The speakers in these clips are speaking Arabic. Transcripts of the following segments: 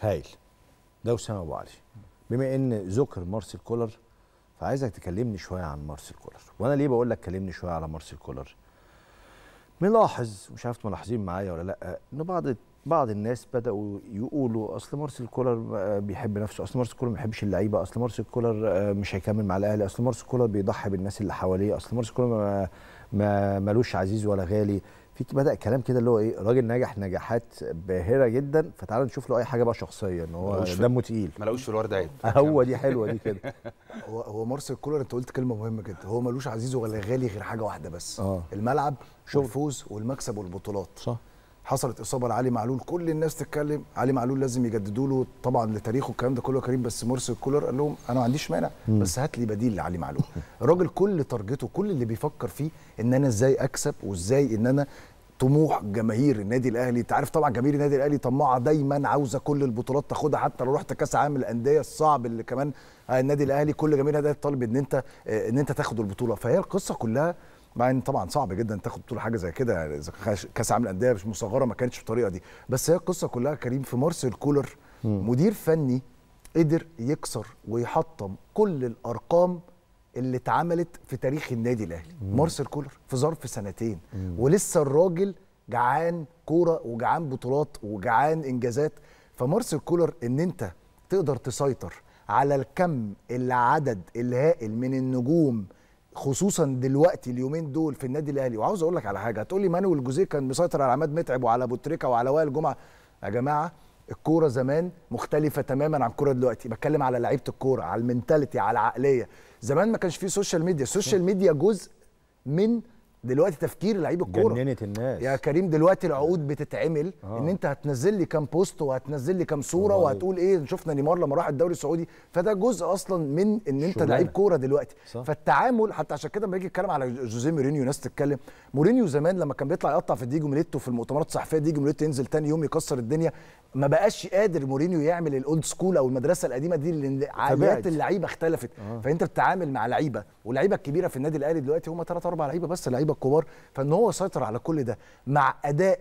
هايل ده اسامه ابو علي بما ان ذكر مارسيل كولر فعايزك تكلمني شويه عن مارسيل كولر وانا ليه بقول لك كلمني شويه على مارسيل كولر ملاحظ مش عارف ملاحظين معايا ولا لا ان بعض بعض الناس بداوا يقولوا اصل مارسيل كولر آه، بيحب نفسه اصل مارسيل كولر ما بيحبش اللعيبه اصل مارسيل كولر آه، مش هيكمل مع الاهلي اصل مارسيل كولر بيضحي بالناس اللي حواليه اصل مارسيل كولر ما, ما ملوش عزيز ولا غالي في بدا كلام كده اللي هو ايه راجل نجح نجاحات باهره جدا فتعال نشوف له اي حاجه بقى شخصيه ان هو دمه تقيل ما لقوش في الورد عيب هو دي حلوه دي كده هو هو مارسيل كولر انت قلت كلمه مهمه جدا هو ملوش عزيز ولا غالي غير حاجه واحده بس آه. الملعب والفوز والمكسب والبطولات صح حصلت اصابه لعلي معلول كل الناس تتكلم علي معلول لازم يجددوا له طبعا لتاريخه الكلام ده كله كريم بس مرسي كولر قال لهم انا ما عنديش مانع بس هات لي بديل لعلي معلول الراجل كل تارجته كل اللي بيفكر فيه ان انا ازاي اكسب وازاي ان انا طموح جماهير النادي الاهلي انت عارف طبعا جماهير النادي الاهلي طماعه دايما عاوزه كل البطولات تاخدها حتى لو رحت كاس عالم الانديه الصعب اللي كمان آه، النادي الاهلي كل جماهير النادي طالب ان انت آه، ان انت تاخد البطوله فهي القصه كلها مع ان طبعا صعب جدا تاخد بطوله حاجه زي كده يعني كاس عالم الانديه مش مصغره ما كانتش بالطريقه دي بس هي القصه كلها كريم في مارسيل كولر مدير فني قدر يكسر ويحطم كل الارقام اللي اتعملت في تاريخ النادي الاهلي مارسيل كولر في ظرف سنتين مم. ولسه الراجل جعان كوره وجعان بطولات وجعان انجازات فمارسيل كولر ان انت تقدر تسيطر على الكم العدد الهائل من النجوم خصوصا دلوقتي اليومين دول في النادي الاهلي وعاوز اقول لك على حاجه هتقول لي مانويل جوزيه كان مسيطر على عماد متعب وعلى ابو تريكه وعلى وائل جمعه يا جماعه الكوره زمان مختلفه تماما عن الكوره دلوقتي بتكلم على لعيبه الكوره على المنتاليتي على العقليه زمان ما كانش فيه سوشيال ميديا السوشيال ميديا جزء من دلوقتي تفكير لعيب الكوره جننت الناس يا كريم دلوقتي العقود بتتعمل آه. ان انت هتنزل لي كام بوست وهتنزل لي كام صوره آه. وهتقول ايه شفنا نيمار لما راح الدوري السعودي فده جزء اصلا من ان انت لعيب كوره دلوقتي صح. فالتعامل حتى عشان كده لما يجي يتكلم على جوزيه مورينيو ناس تتكلم مورينيو زمان لما كان بيطلع يقطع في ديجو ميليتو في المؤتمرات الصحفيه ديجو ميليتو ينزل تاني يوم يكسر الدنيا ما بقاش قادر مورينيو يعمل الاولد سكول او المدرسه القديمه دي اللي عادات اللعيبه اختلفت آه. فانت بتتعامل مع لعيبه واللعيبه الكبيره في النادي الاهلي دلوقتي هم ثلاث اربع لعيبه بس لعيبه اللعيبه الكبار فان هو سيطر على كل ده مع اداء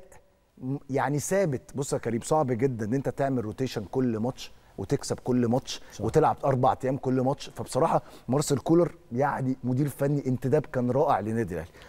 يعني ثابت بص يا كريم صعب جدا ان انت تعمل روتيشن كل ماتش وتكسب كل ماتش صح. وتلعب اربع ايام كل ماتش فبصراحه مارسيل كولر يعني مدير فني انتداب كان رائع للنادي الاهلي